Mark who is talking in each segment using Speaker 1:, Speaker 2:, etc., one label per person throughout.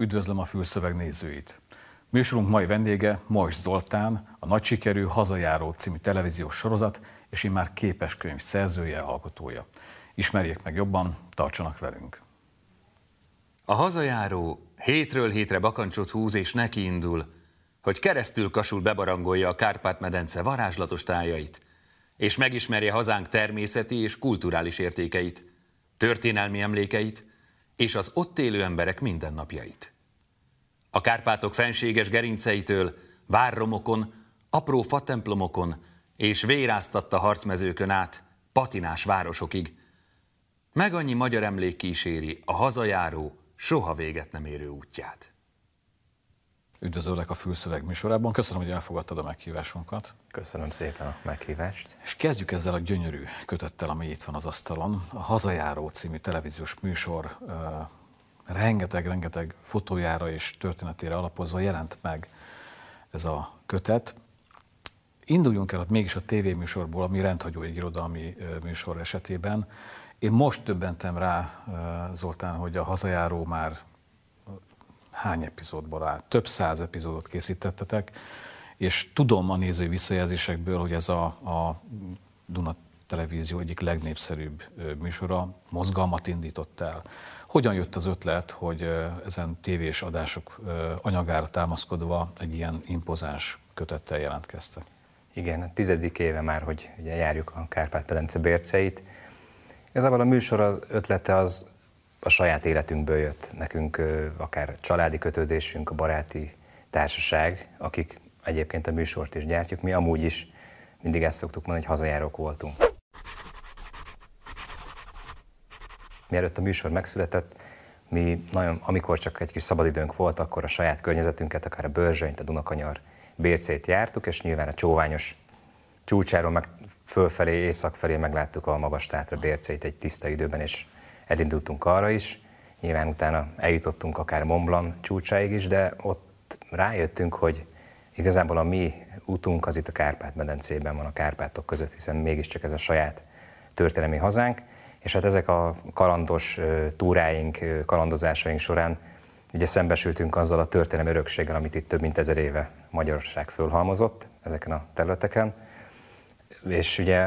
Speaker 1: Üdvözlöm a fülszöveg nézőit! Műsorunk mai vendége Majs Zoltán, a Nagy Sikerű Hazajáró című televíziós sorozat, és már képes könyv szerzője, alkotója. Ismerjék meg jobban, tartsanak velünk!
Speaker 2: A hazajáró hétről hétre bakancsot húz és neki indul, hogy keresztül kasul bebarangolja a Kárpát-medence varázslatos tájait, és megismerje hazánk természeti és kulturális értékeit, történelmi emlékeit, és az ott élő emberek mindennapjait. A Kárpátok fenséges gerinceitől, várromokon, apró fatemplomokon és véráztatta harcmezőkön át patinás városokig. Meg annyi magyar emlék kíséri a hazajáró, soha véget nem érő útját.
Speaker 1: Üdvözöllek a Fülszöveg műsorában. Köszönöm, hogy elfogadtad a meghívásunkat. Köszönöm szépen a meghívást. És kezdjük ezzel a gyönyörű kötettel, ami itt van az asztalon. A Hazajáró című televíziós műsor rengeteg-rengeteg uh, fotójára és történetére alapozva jelent meg ez a kötet. Induljunk el mégis a tévéműsorból, ami rendhagyó egy irodalmi uh, műsor esetében. Én most többentem rá, uh, Zoltán, hogy a hazajáró már hány epizódból áll. Több száz epizódot készítettetek, és tudom a nézői visszajelzésekből, hogy ez a, a Duna televízió egyik legnépszerűbb műsora, mozgalmat indított el. Hogyan jött az ötlet, hogy ezen tévés adások anyagára támaszkodva egy ilyen impozáns kötettel jelentkeztek? Igen,
Speaker 3: a tizedik éve már, hogy ugye járjuk a Kárpát-pedence bérceit. Ez a műsor ötlete az a saját életünkből jött nekünk, akár családi kötődésünk, a baráti társaság, akik egyébként a műsort is gyártjuk. Mi amúgy is mindig ezt szoktuk mondani, hogy hazajárók voltunk. Mielőtt a műsor megszületett, mi nagyon, amikor csak egy kis szabadidőnk volt, akkor a saját környezetünket, akár a Börzsönyt, a Dunakanyar, Bércét jártuk, és nyilván a csóványos csúcsáról meg fölfelé, észak felé megláttuk a magas tátra Bércét egy tiszta időben, és elindultunk arra is, nyilván utána eljutottunk akár Momblan csúcsáig is, de ott rájöttünk, hogy igazából a mi útunk az itt a Kárpát-medencében van, a Kárpátok között, hiszen mégiscsak ez a saját történelmi hazánk, és hát ezek a kalandos túráink, kalandozásaink során ugye szembesültünk azzal a történelmi örökséggel, amit itt több mint ezer éve Magyarország fölhalmozott ezeken a területeken, és ugye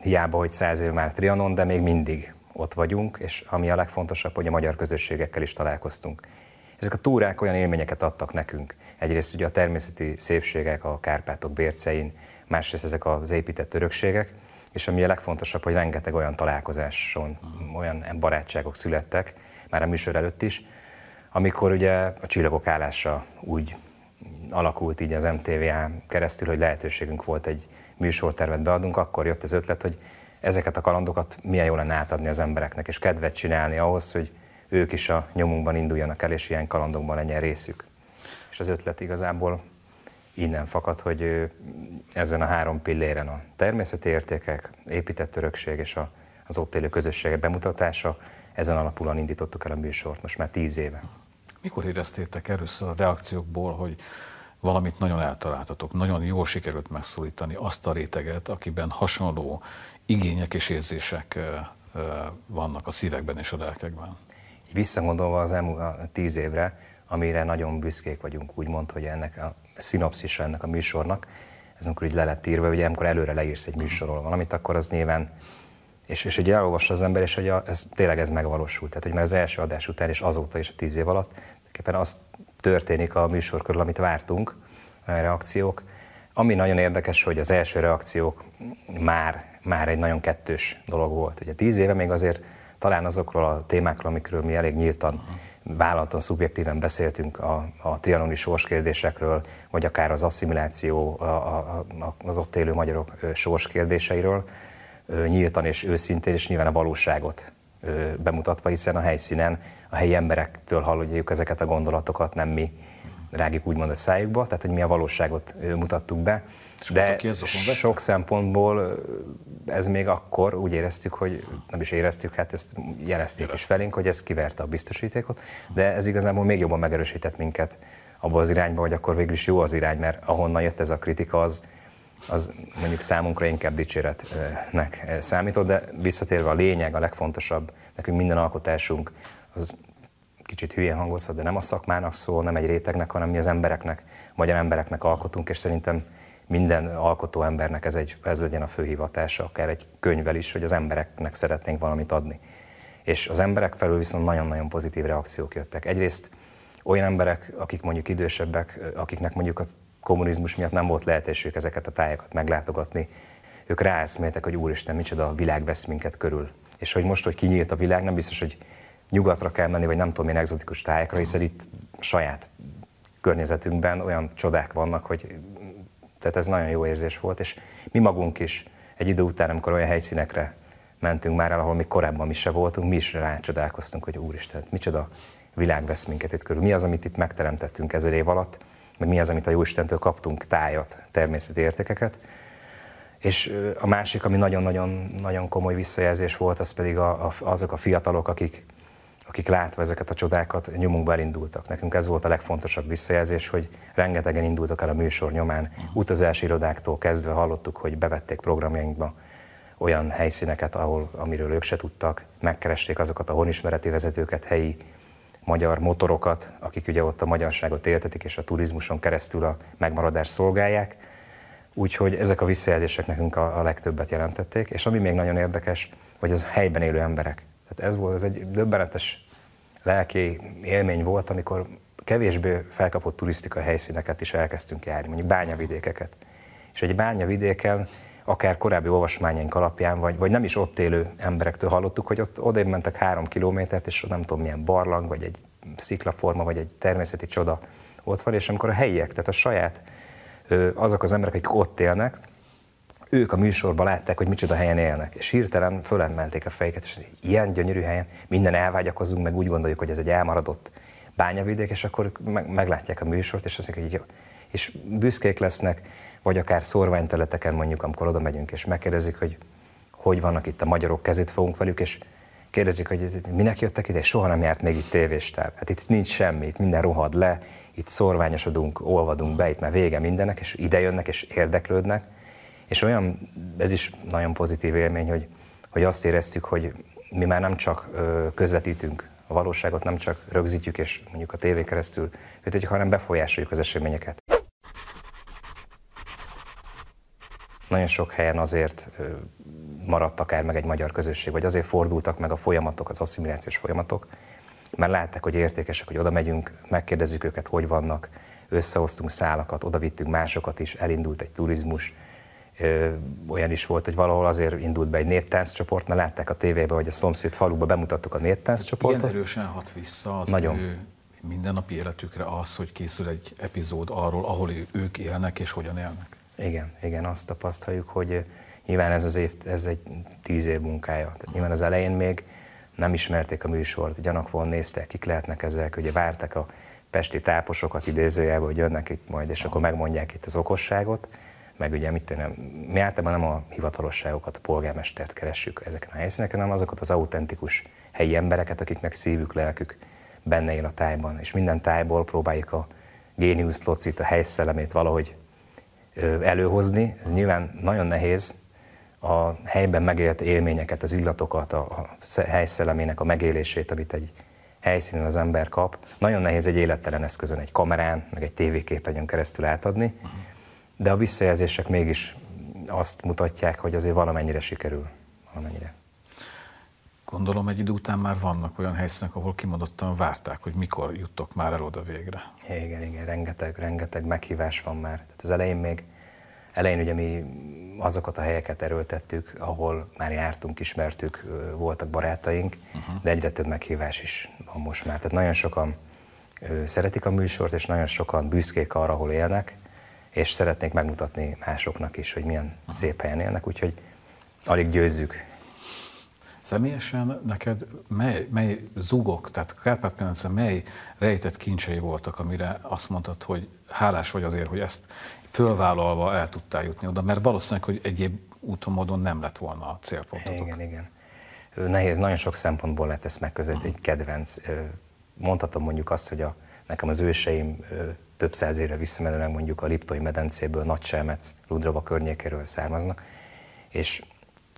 Speaker 3: hiába, hogy száz év már Trianon, de még mindig ott vagyunk, és ami a legfontosabb, hogy a magyar közösségekkel is találkoztunk. Ezek a túrák olyan élményeket adtak nekünk. Egyrészt ugye a természeti szépségek a Kárpátok bércein, másrészt ezek az épített örökségek, és ami a legfontosabb, hogy rengeteg olyan találkozáson, olyan barátságok születtek, már a műsor előtt is, amikor ugye a csillagok állása úgy alakult így az MTVA keresztül, hogy lehetőségünk volt egy műsortervet beadunk, akkor jött az ötlet, hogy ezeket a kalandokat milyen jó lenne átadni az embereknek, és kedvet csinálni ahhoz, hogy ők is a nyomunkban induljanak el, és ilyen kalandokban legyen részük. És az ötlet igazából innen fakad, hogy ezen a három pilléren a természeti értékek, épített örökség és a, az ott élő közösségek bemutatása, ezen alapulóan indítottuk el a műsort most már tíz éve.
Speaker 1: Mikor éreztétek először a reakciókból, hogy valamit nagyon eltaláltatok, nagyon jól sikerült megszólítani azt a réteget, akiben hasonló igények és érzések vannak a szívekben és a lelkekben. Visszagondolva az elmúlt tíz évre,
Speaker 3: amire nagyon büszkék vagyunk, úgymond, hogy ennek a szinopszisa ennek a műsornak, ez amikor így le lett írva, ugye amikor előre leírsz egy műsorról valamit, akkor az nyilván, és, és ugye elolvassa az ember, és hogy a, ez, tényleg ez megvalósult. Tehát, hogy már az első adás után és azóta is a tíz év alatt, tulajdonképpen azt történik a műsor körül, amit vártunk, reakciók. Ami nagyon érdekes, hogy az első reakciók már, már egy nagyon kettős dolog volt. Ugye tíz éve még azért talán azokról a témákról, amikről mi elég nyíltan, vállaltan, szubjektíven beszéltünk a, a trianoni sorskérdésekről, vagy akár az asszimiláció, a, a, az ott élő magyarok sorskérdéseiről, nyíltan és őszintén, és nyilván a valóságot bemutatva, hiszen a helyszínen a helyi emberektől halljuk ezeket a gondolatokat, nem mi rágjuk úgymond a szájukba, tehát hogy mi a valóságot mutattuk be. De sok szempontból ez még akkor úgy éreztük, hogy nem is éreztük, hát ezt jelezték Jeleztem. is felénk, hogy ez kiverte a biztosítékot, de ez igazából még jobban megerősített minket abba az irányba, hogy akkor végül is jó az irány, mert ahonnan jött ez a kritika, az, az mondjuk számunkra inkább dicséretnek számított, de visszatérve a lényeg, a legfontosabb, nekünk minden alkotásunk az kicsit hülye hangozhat, de nem a szakmának szól, nem egy rétegnek, hanem mi az embereknek, magyar embereknek alkotunk, és szerintem minden alkotó embernek ez, egy, ez legyen a fő hivatása, akár egy könyvvel is, hogy az embereknek szeretnénk valamit adni. És az emberek felül viszont nagyon-nagyon pozitív reakciók jöttek. Egyrészt olyan emberek, akik mondjuk idősebbek, akiknek mondjuk a kommunizmus miatt nem volt lehetőségük ezeket a tájakat meglátogatni, ők ráeszméltek, hogy úristen, micsoda a világ vesz minket körül. És hogy most, hogy kinyílt a világ, nem biztos, hogy nyugatra kell menni, vagy nem tudom én egzotikus tájakra, hiszen itt saját környezetünkben olyan csodák vannak, hogy tehát ez nagyon jó érzés volt, és mi magunk is egy idő után, amikor olyan helyszínekre mentünk már el, ahol még korábban mi se voltunk, mi is rácsodálkoztunk, hogy úristen, micsoda világ vesz minket itt körül. Mi az, amit itt megteremtettünk ezer év alatt, meg mi az, amit a Jóistentől kaptunk, tájat, természeti értékeket. És a másik, ami nagyon-nagyon nagyon komoly visszajelzés volt, az pedig a, a, azok a fiatalok, akik akik látva ezeket a csodákat nyomunkba elindultak. Nekünk ez volt a legfontosabb visszajelzés, hogy rengetegen indultak el a műsor nyomán. Utazási irodáktól kezdve hallottuk, hogy bevették programjainkba olyan helyszíneket, ahol, amiről ők se tudtak, megkeresték azokat a honismereti vezetőket, helyi magyar motorokat, akik ugye ott a magyarságot éltetik, és a turizmuson keresztül a megmaradást szolgálják. Úgyhogy ezek a visszajelzések nekünk a, a legtöbbet jelentették, és ami még nagyon érdekes, hogy az helyben élő emberek, tehát ez volt, ez egy döbbenetes lelki élmény volt, amikor kevésbé felkapott turisztikai helyszíneket is elkezdtünk járni, mondjuk bányavidékeket. És egy bányavidéken akár korábbi olvasmányaink alapján, vagy, vagy nem is ott élő emberektől hallottuk, hogy ott odébb mentek három kilométert, és nem tudom milyen barlang, vagy egy sziklaforma, vagy egy természeti csoda ott van, és amikor a helyiek, tehát a saját azok az emberek, akik ott élnek, ők a műsorban látták, hogy micsoda helyen élnek. És hirtelen fölemelték a fejüket, és ilyen gyönyörű helyen minden elvágyakozunk, meg úgy gondoljuk, hogy ez egy elmaradott bányavidék, és akkor meg, meglátják a műsort, és azt mondják, hogy így, és büszkék lesznek, vagy akár szorványteleteken mondjuk, amikor oda megyünk, és megkérdezik, hogy hogy vannak itt a magyarok, kezét fogunk velük, és kérdezik, hogy minek jöttek ide, és soha nem járt még itt tévéstáv. Hát itt nincs semmi, itt minden rohad le, itt szorványosodunk, olvadunk be, itt már vége mindenek, és ide jönnek, és érdeklődnek. És olyan, ez is nagyon pozitív élmény, hogy, hogy azt éreztük, hogy mi már nem csak közvetítünk a valóságot, nem csak rögzítjük és mondjuk a tévé keresztül ütjük, hanem befolyásoljuk az eseményeket. Nagyon sok helyen azért maradt akár meg egy magyar közösség, vagy azért fordultak meg a folyamatok, az asszimilációs folyamatok, mert látták, hogy értékesek, hogy oda megyünk, megkérdezzük őket, hogy vannak, összehoztunk szálakat, oda vittünk másokat is, elindult egy turizmus, olyan is volt, hogy valahol azért indult be egy néptánc csoport, mert látták a tévében, hogy a szomszéd faluba bemutattuk a néptánc csoportot. Igen,
Speaker 1: erősen hat vissza az Nagyon. ő mindennapi életükre az, hogy készül egy epizód arról, ahol ők élnek és hogyan élnek. Igen, igen,
Speaker 3: azt tapasztaljuk, hogy nyilván ez az év, ez egy tíz év munkája. Tehát nyilván az elején még nem ismerték a műsort, gyanakvon néztek, kik lehetnek ezek, ugye vártak a pesti táposokat idézőjelben, hogy jönnek itt majd, és akkor megmondják itt az okosságot meg ugye mit tenni, mi általában nem a hivatalosságokat, a polgármestert keressük ezeken a helyszíneken, hanem azokat az autentikus helyi embereket, akiknek szívük, lelkük benne él a tájban, és minden tájból próbáljuk a géniusz locit, a helyszellemét valahogy előhozni. Ez nyilván nagyon nehéz, a helyben megélt élményeket, az illatokat, a, a helyszellemének a megélését, amit egy helyszínen az ember kap. Nagyon nehéz egy élettelen eszközön, egy kamerán, meg egy tévéképen keresztül átadni. Uh-huh de a visszajelzések mégis azt mutatják, hogy azért valamennyire sikerül.
Speaker 1: Valamennyire. Gondolom egy idő után már vannak olyan helyszínek, ahol kimondottan várták, hogy mikor juttok már el oda végre.
Speaker 3: Igen, igen, rengeteg, rengeteg meghívás van már. Tehát az elején még, elején ugye mi azokat a helyeket erőltettük, ahol már jártunk, ismertük, voltak barátaink, uh-huh. de egyre több meghívás is van most már. Tehát nagyon sokan szeretik a műsort, és nagyon sokan büszkék arra, ahol élnek, és szeretnék megmutatni másoknak is,
Speaker 1: hogy milyen Aha.
Speaker 3: szép helyen élnek, úgyhogy alig győzzük.
Speaker 1: Személyesen neked mely, mely zugok, tehát kárpát mely rejtett kincsei voltak, amire azt mondtad, hogy hálás vagy azért, hogy ezt fölvállalva el tudtál jutni oda, mert valószínűleg, hogy egyéb úton, módon nem lett volna a célpontotok. Igen, igen. Nehéz,
Speaker 3: nagyon sok szempontból lehet ezt megközelíteni, egy kedvenc. Mondhatom mondjuk azt, hogy a, nekem az őseim több száz évre visszamenőleg mondjuk a Liptói medencéből, nagy Selmec, Ludrova környékéről származnak, és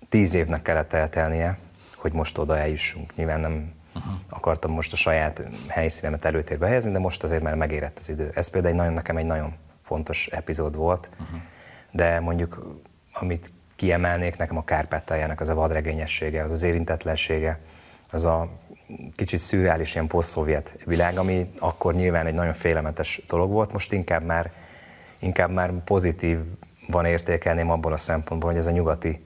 Speaker 3: tíz évnek kellett eltelnie, hogy most oda eljussunk. Nyilván nem Aha. akartam most a saját helyszínemet előtérbe helyezni, de most azért már megérett az idő. Ez például egy nagyon, nekem egy nagyon fontos epizód volt, Aha. de mondjuk amit kiemelnék nekem a Kárpátaljának, az a vadregényessége, az az érintetlensége, az a kicsit szürreális ilyen poszt világ, ami akkor nyilván egy nagyon félelmetes dolog volt, most inkább már, inkább már pozitív van értékelném abból a szempontból, hogy ez a nyugati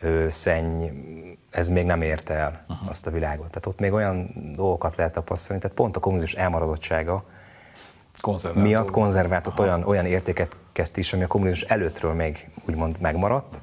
Speaker 3: ő, szenny, ez még nem érte el Aha. azt a világot. Tehát ott még olyan dolgokat lehet tapasztalni, tehát pont a kommunizmus elmaradottsága konzervált miatt konzervált, olyan, olyan értéket is, ami a kommunizmus előttről még úgymond megmaradt.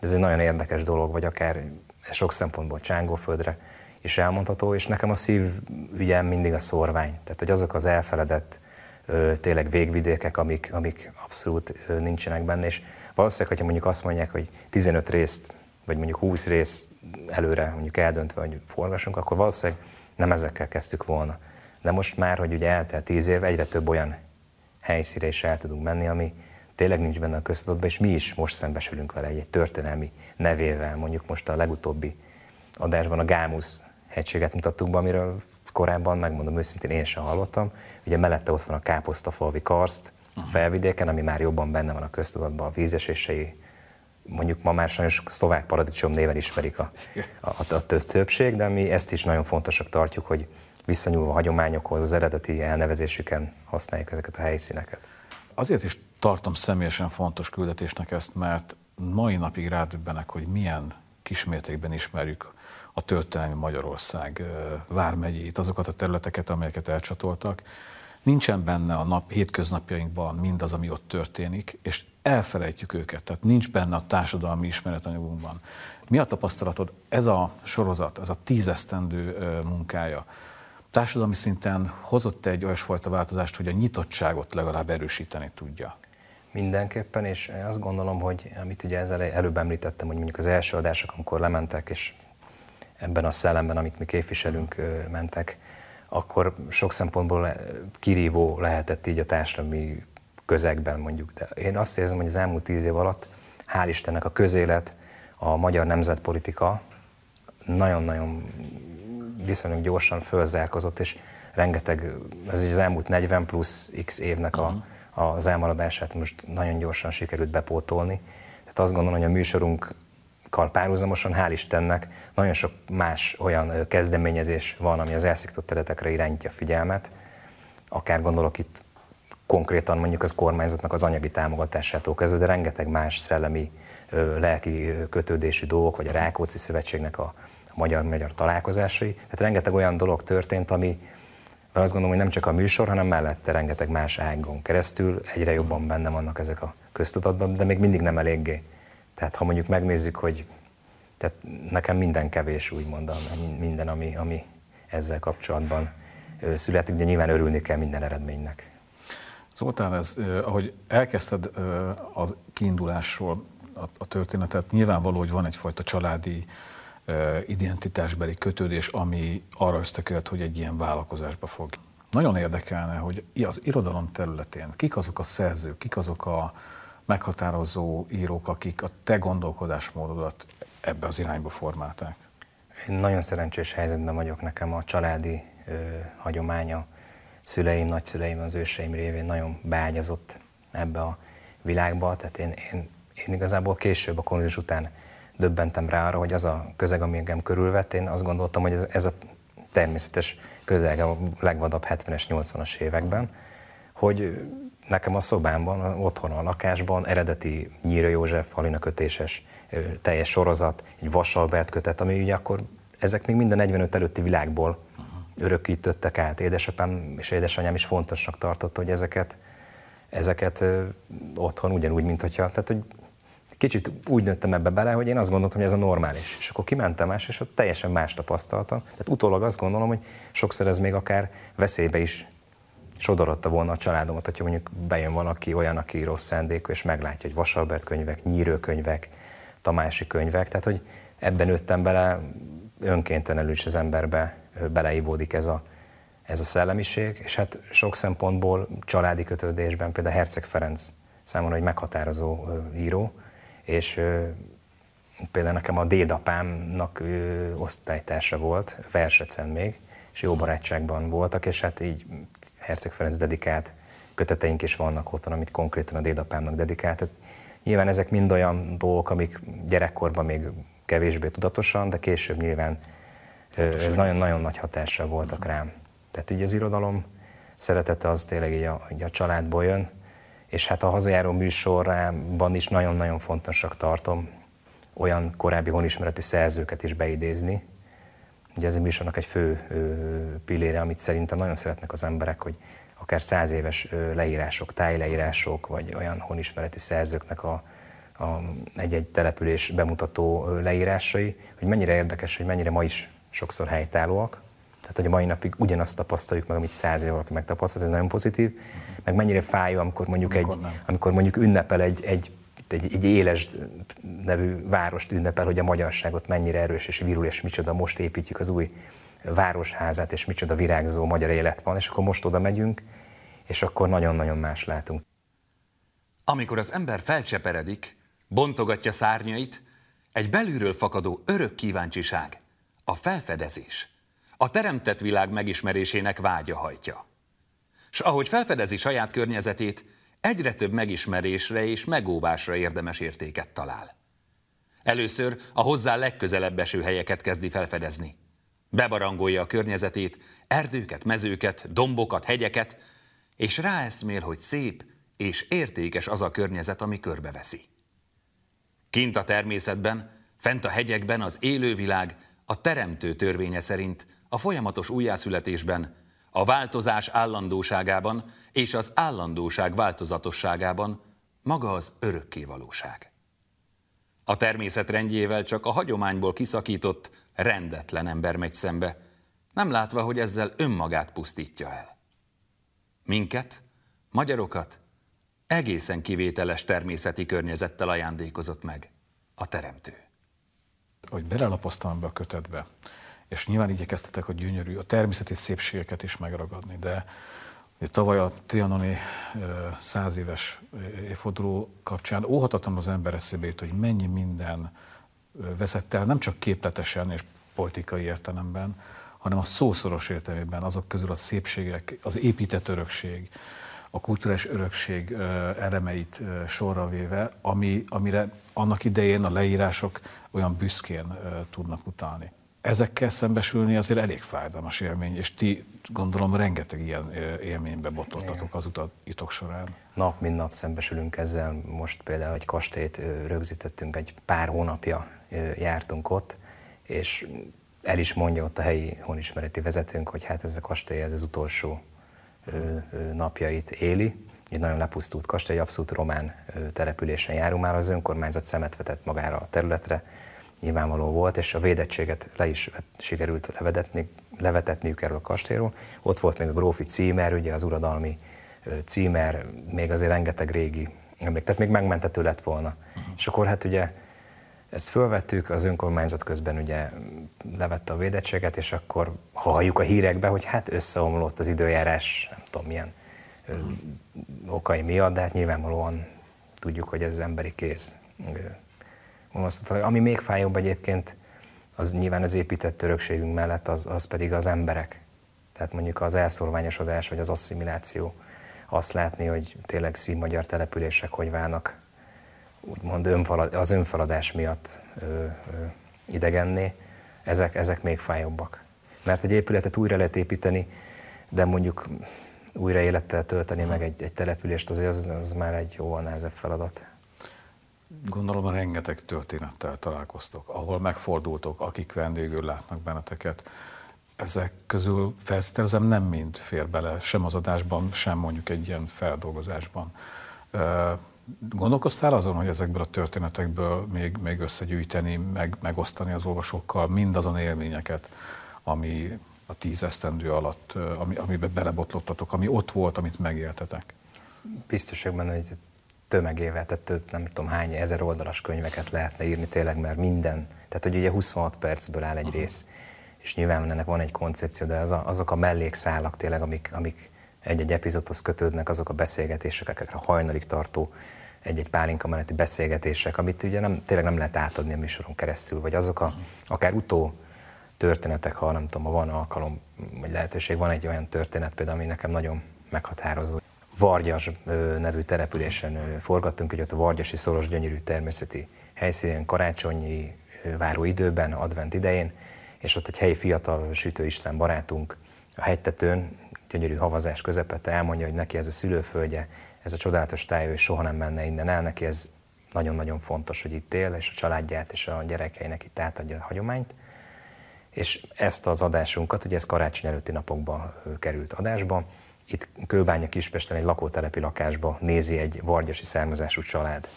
Speaker 3: Ez egy nagyon érdekes dolog, vagy akár sok szempontból Csángóföldre és elmondható, és nekem a szív ügyem mindig a szorvány. Tehát, hogy azok az elfeledett ö, tényleg végvidékek, amik, amik abszolút ö, nincsenek benne, és valószínűleg, hogyha mondjuk azt mondják, hogy 15 részt, vagy mondjuk 20 rész előre mondjuk eldöntve, hogy forgassunk, akkor valószínűleg nem ezekkel kezdtük volna. De most már, hogy ugye eltelt 10 év, egyre több olyan helyszíre is el tudunk menni, ami tényleg nincs benne a köztudatban, és mi is most szembesülünk vele egy, egy történelmi nevével, mondjuk most a legutóbbi adásban a Gámusz hegységet mutattuk be, amiről korábban, megmondom őszintén, én sem hallottam. Ugye mellette ott van a káposztafalvi karszt, a felvidéken, ami már jobban benne van a köztudatban, a vízesései, mondjuk ma már sajnos szlovák paradicsom néven ismerik a, a, a, a többség, de mi ezt is nagyon fontosak tartjuk, hogy visszanyúlva a hagyományokhoz, az eredeti elnevezésüken
Speaker 1: használjuk ezeket a helyszíneket. Azért is tartom személyesen fontos küldetésnek ezt, mert mai napig rádöbbenek, hogy milyen kismértékben ismerjük a történelmi Magyarország vármegyét, azokat a területeket, amelyeket elcsatoltak. Nincsen benne a nap hétköznapjainkban mindaz, ami ott történik, és elfelejtjük őket, tehát nincs benne a társadalmi ismeretanyagunkban. Mi a tapasztalatod? Ez a sorozat, ez a tízesztendő munkája társadalmi szinten hozott egy olyasfajta változást, hogy a nyitottságot legalább erősíteni tudja? Mindenképpen, és azt gondolom, hogy
Speaker 3: amit ugye ezzel előbb említettem, hogy mondjuk az első adások, amikor lementek, és ebben a szellemben, amit mi képviselünk, mentek, akkor sok szempontból kirívó lehetett így a társadalmi közegben mondjuk. De én azt érzem, hogy az elmúlt tíz év alatt, hál' Istennek a közélet, a magyar nemzetpolitika nagyon-nagyon viszonylag gyorsan fölzárkozott, és rengeteg, ez az elmúlt 40 plusz x évnek a, mhm. az elmaradását most nagyon gyorsan sikerült bepótolni. Tehát azt gondolom, hogy a műsorunk kal párhuzamosan, hál' Istennek, nagyon sok más olyan kezdeményezés van, ami az elsziktott területekre irányítja a figyelmet. Akár gondolok itt konkrétan mondjuk az kormányzatnak az anyagi támogatásától kezdve, de rengeteg más szellemi, lelki kötődésű dolgok, vagy a Rákóczi Szövetségnek a magyar-magyar találkozásai. Tehát rengeteg olyan dolog történt, ami mert azt gondolom, hogy nem csak a műsor, hanem mellette rengeteg más ágon keresztül egyre jobban benne vannak ezek a köztudatban, de még mindig nem eléggé. Tehát ha mondjuk megnézzük, hogy tehát nekem minden kevés, úgymond, minden, ami, ami ezzel kapcsolatban születik, de nyilván örülni kell minden eredménynek.
Speaker 1: Zoltán, ez, ahogy elkezdted az kiindulásról a, a történetet, nyilvánvaló, hogy van egyfajta családi identitásbeli kötődés, ami arra ösztökölt, hogy egy ilyen vállalkozásba fog. Nagyon érdekelne, hogy az irodalom területén kik azok a szerzők, kik azok a, meghatározó írók, akik a te gondolkodásmódodat ebbe az irányba formálták? Én nagyon
Speaker 3: szerencsés helyzetben vagyok nekem a családi ö, hagyománya, szüleim, nagyszüleim, az őseim révén nagyon beágyazott ebbe a világba, tehát én, én, én igazából később a kommunizmus után döbbentem rá arra, hogy az a közeg, ami engem körülvett, én azt gondoltam, hogy ez, ez a természetes közeg a legvadabb 70-es, 80-as években, hogy Nekem a szobámban, otthon a lakásban eredeti Nyíra József, Halina kötéses teljes sorozat, egy Vasalbert kötet, ami ugye akkor ezek még minden 45 előtti világból örökítöttek át. Édesapám és édesanyám is fontosnak tartotta, hogy ezeket, ezeket otthon ugyanúgy, mint hogyha, tehát hogy kicsit úgy nőttem ebbe bele, hogy én azt gondoltam, hogy ez a normális. És akkor kimentem más, és ott teljesen más tapasztaltam. Tehát utólag azt gondolom, hogy sokszor ez még akár veszélybe is sodorotta volna a családomat, hogyha mondjuk bejön valaki olyan, aki rossz szándékú, és meglátja, hogy Vasalbert könyvek, nyírőkönyvek, Tamási könyvek, tehát hogy ebben nőttem bele, önkéntelenül is az emberbe beleivódik ez a, ez a szellemiség, és hát sok szempontból családi kötődésben például Herceg Ferenc számomra egy meghatározó író, és például nekem a dédapámnak osztálytársa volt, versecen még, és jó barátságban voltak, és hát így Herceg Ferenc dedikált, köteteink is vannak otthon, amit konkrétan a dédapámnak dedikált. Tehát nyilván ezek mind olyan dolgok, amik gyerekkorban még kevésbé tudatosan, de később nyilván Tudatos ez nagyon-nagyon nagy hatással voltak rám. Tehát így az irodalom szeretete az tényleg így a, így a családból jön, és hát a hazajáró műsorában is nagyon-nagyon fontosak tartom olyan korábbi honismereti szerzőket is beidézni, Ugye ez a műsornak egy fő pillére, amit szerintem nagyon szeretnek az emberek, hogy akár száz éves leírások, tájleírások, vagy olyan honismereti szerzőknek a, a egy-egy település bemutató leírásai, hogy mennyire érdekes, hogy mennyire ma is sokszor helytállóak. Tehát, hogy a mai napig ugyanazt tapasztaljuk meg, amit száz év valaki megtapasztalt, ez nagyon pozitív. Meg mennyire fájó, amikor mondjuk, amikor egy, nem. amikor mondjuk ünnepel egy, egy egy, egy éles nevű várost ünnepel, hogy a magyarságot mennyire erős és virul, és micsoda most építjük az új városházát, és micsoda virágzó magyar élet van, és akkor most oda megyünk, és akkor nagyon-nagyon más látunk.
Speaker 2: Amikor az ember felcseperedik, bontogatja szárnyait, egy belülről fakadó örök kíváncsiság, a felfedezés, a teremtett világ megismerésének vágya hajtja. S ahogy felfedezi saját környezetét, egyre több megismerésre és megóvásra érdemes értéket talál. Először a hozzá legközelebb eső helyeket kezdi felfedezni. Bebarangolja a környezetét, erdőket, mezőket, dombokat, hegyeket, és ráeszmél, hogy szép és értékes az a környezet, ami körbeveszi. Kint a természetben, fent a hegyekben az élővilág a teremtő törvénye szerint a folyamatos újjászületésben a változás állandóságában és az állandóság változatosságában maga az örökké valóság. A természet rendjével csak a hagyományból kiszakított, rendetlen ember megy szembe, nem látva, hogy ezzel önmagát pusztítja el. Minket, magyarokat, egészen kivételes természeti környezettel ajándékozott meg a teremtő.
Speaker 1: Hogy belelapoztam ebbe a kötetbe, és nyilván igyekeztetek a gyönyörű, a természeti szépségeket is megragadni, de Ugye tavaly a trianoni száz éves évforduló kapcsán óhatatlan az ember eszébe jut, hogy mennyi minden veszett el, nem csak képletesen és politikai értelemben, hanem a szószoros értelmében azok közül a szépségek, az épített örökség, a kulturális örökség elemeit sorra véve, ami, amire annak idején a leírások olyan büszkén tudnak utalni ezekkel szembesülni azért elég fájdalmas élmény, és ti gondolom rengeteg ilyen élménybe botoltatok az utatok során. Nap, mint nap szembesülünk ezzel. Most például egy kastélyt
Speaker 3: rögzítettünk, egy pár hónapja jártunk ott, és el is mondja ott a helyi honismereti vezetőnk, hogy hát ez a kastély ez az utolsó napjait éli. Egy nagyon lepusztult kastély, abszolút román településen járunk már, az önkormányzat szemet vetett magára a területre, nyilvánvaló volt, és a védettséget le is sikerült levetetni, levetetniük erről a kastélyról. Ott volt még a grófi címer, ugye az uradalmi címer, még azért rengeteg régi még, tehát még megmentető lett volna. Uh-huh. És akkor hát ugye ezt fölvettük, az önkormányzat közben ugye levette a védettséget, és akkor halljuk a hírekbe, hogy hát összeomlott az időjárás, nem tudom milyen uh-huh. okai miatt, de hát nyilvánvalóan tudjuk, hogy ez az emberi kéz ami még fájóbb egyébként, az nyilván az épített örökségünk mellett, az, az pedig az emberek. Tehát mondjuk az elszorványosodás, vagy az asszimiláció. Azt látni, hogy tényleg színmagyar települések hogy válnak, úgymond önfalad, az önfaladás miatt ö, ö, idegenné, ezek, ezek még fájobbak. Mert egy épületet újra lehet építeni, de mondjuk újra élettel tölteni
Speaker 1: meg egy, egy települést, azért az, az már egy jóval nehezebb feladat gondolom rengeteg történettel találkoztok, ahol megfordultok, akik vendégül látnak benneteket. Ezek közül feltételezem nem mind fér bele, sem az adásban, sem mondjuk egy ilyen feldolgozásban. Gondolkoztál azon, hogy ezekből a történetekből még, még összegyűjteni, meg, megosztani az olvasókkal mindazon élményeket, ami a tíz esztendő alatt, ami, amiben belebotlottatok, ami ott volt, amit megéltetek? Biztos benne, hogy tömegével, tehát több nem tudom hány ezer oldalas
Speaker 3: könyveket lehetne írni tényleg, mert minden, tehát hogy ugye 26 percből áll egy Aha. rész, és nyilván ennek van egy koncepció, de az a, azok a mellékszálak tényleg, amik, amik egy-egy epizódhoz kötődnek, azok a beszélgetések, akikre hajnalig tartó egy-egy pálinka melletti beszélgetések, amit ugye nem, tényleg nem lehet átadni a műsoron keresztül, vagy azok a, akár utó történetek, ha nem tudom, ha van alkalom, vagy lehetőség, van egy olyan történet például, ami nekem nagyon meghatározó, Vargyas nevű településen forgattunk, hogy ott a Vargyasi szoros gyönyörű természeti helyszínen, karácsonyi váró időben, advent idején, és ott egy helyi fiatal Sütő István barátunk a hegytetőn, gyönyörű havazás közepette elmondja, hogy neki ez a szülőföldje, ez a csodálatos táj, ő soha nem menne innen el, neki ez nagyon-nagyon fontos, hogy itt él, és a családját és a gyerekeinek itt átadja a hagyományt. És ezt az adásunkat, ugye ez karácsony előtti napokban került adásba, itt Kőbánya Kispesten egy lakótelepi lakásba nézi egy vargyasi származású család,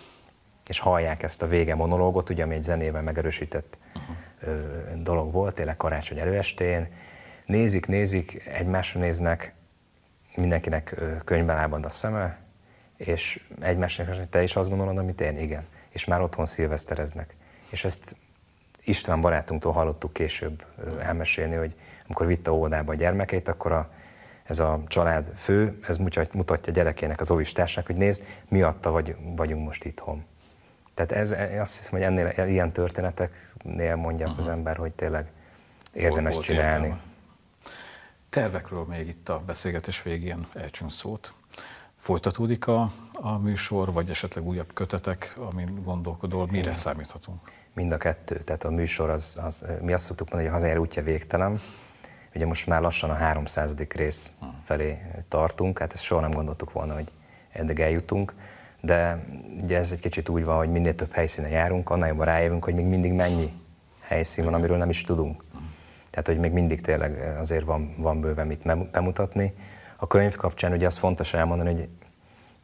Speaker 3: és hallják ezt a vége monológot, ugye, ami egy zenével megerősített uh-huh. dolog volt, tényleg karácsony előestén. Nézik, nézik, egymásra néznek, mindenkinek könyvben a szeme, és egymásnak, hogy te is azt gondolod, amit én, igen. És már otthon szilvesztereznek. És ezt István barátunktól hallottuk később elmesélni, hogy amikor vitte óvodába a gyermekeit, akkor a ez a család fő, ez mutatja a gyerekének, az óvistásnak, hogy nézd, miatta vagy, vagyunk most itthon. Tehát ez, azt hiszem, hogy ennél, ilyen történeteknél mondja azt az ember, hogy tényleg érdemes volt, csinálni. Volt
Speaker 1: Tervekről még itt a beszélgetés végén elcsünk szót. Folytatódik a, a műsor, vagy esetleg újabb kötetek, amin gondolkodol, mire Igen. számíthatunk?
Speaker 3: Mind a kettő. Tehát a műsor, az, az, mi azt szoktuk mondani, hogy a hazájár útja végtelen, Ugye most már lassan a 300. rész felé tartunk, hát ezt soha nem gondoltuk volna, hogy eddig eljutunk, de ugye ez egy kicsit úgy van, hogy minél több helyszínen járunk, annál jobban rájövünk, hogy még mindig mennyi helyszín van, amiről nem is tudunk. Tehát, hogy még mindig tényleg azért van, van bőven mit bemutatni. A könyv kapcsán ugye az fontos elmondani, hogy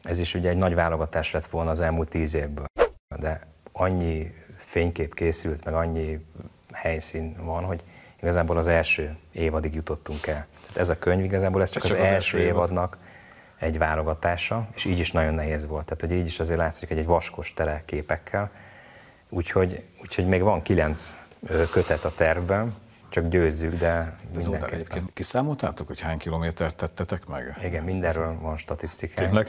Speaker 3: ez is ugye egy nagy válogatás lett volna az elmúlt tíz évből. De annyi fénykép készült, meg annyi helyszín van, hogy Igazából az első évadig jutottunk el. Tehát ez a könyv igazából ez csak, ez az, csak az első évadnak egy válogatása, és így is nagyon nehéz volt. Tehát, hogy így is azért látszik, hogy egy vaskos tele képekkel. Úgyhogy, úgyhogy még van kilenc kötet a tervben, csak győzzük, de mindenképpen. egyébként kiszámoltátok,
Speaker 1: hogy hány kilométert tettetek meg? Igen,
Speaker 3: mindenről van statisztikánk. Tényleg?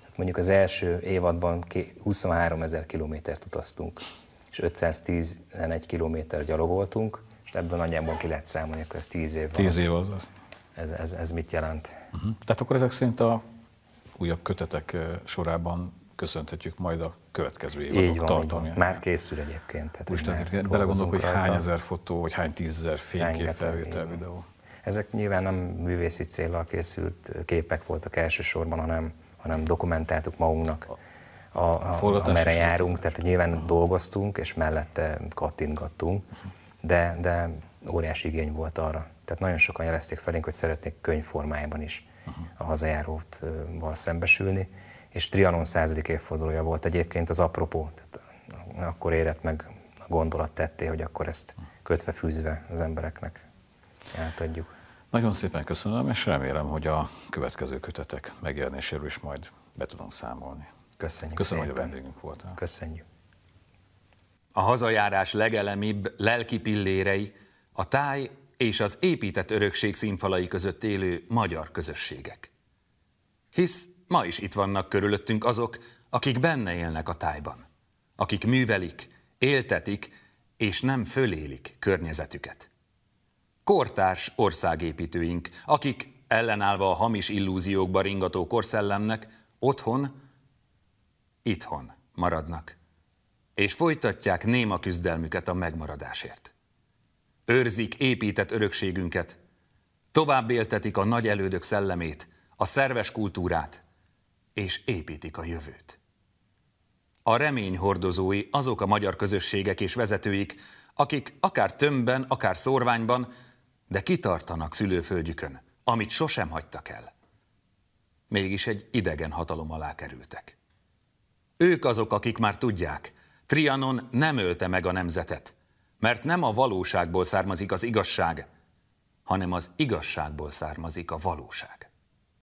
Speaker 3: Tehát mondjuk az első évadban 23 ezer kilométert utaztunk, és 511 kilométer gyalogoltunk, ebből nagyjából ki lehet számolni, akkor
Speaker 1: ez 10 év. Tíz év az. az. Ez, ez, ez mit jelent? Uh-huh. Tehát akkor ezek szerint a újabb kötetek sorában köszönhetjük majd a következő évadok van. Már készül egyébként. Tehát Úristen, belegondolok, hogy hány ezer fotó, vagy hány tízezer fénykép, felvétel, videó.
Speaker 3: Ezek nyilván nem művészi célral készült képek voltak elsősorban, hanem, hanem dokumentáltuk magunknak, a, a, a, amerre járunk. Tehát nyilván dolgoztunk, és mellette kattintgattunk. Uh-huh de, de óriási igény volt arra. Tehát nagyon sokan jelezték felénk, hogy szeretnék könyvformájában is uh-huh. a hazajáróval szembesülni, és Trianon századik évfordulója volt egyébként az apropó, tehát
Speaker 1: akkor érett meg a gondolat tetté, hogy akkor ezt kötve fűzve az embereknek átadjuk. Nagyon szépen köszönöm, és remélem, hogy a következő kötetek megjelenéséről is majd be tudunk számolni. Köszönjük Köszönöm, szépen. hogy a vendégünk voltál. Köszönjük
Speaker 2: a hazajárás legelemibb lelki pillérei, a táj és az épített örökség színfalai között élő magyar közösségek. Hisz ma is itt vannak körülöttünk azok, akik benne élnek a tájban, akik művelik, éltetik és nem fölélik környezetüket. Kortárs országépítőink, akik ellenállva a hamis illúziókba ringató korszellemnek, otthon, itthon maradnak és folytatják néma küzdelmüket a megmaradásért. Őrzik épített örökségünket, tovább éltetik a nagy elődök szellemét, a szerves kultúrát, és építik a jövőt. A remény hordozói azok a magyar közösségek és vezetőik, akik akár tömbben, akár szorványban, de kitartanak szülőföldjükön, amit sosem hagytak el. Mégis egy idegen hatalom alá kerültek. Ők azok, akik már tudják, Trianon nem ölte meg a nemzetet, mert nem a valóságból származik az igazság, hanem az igazságból származik a valóság.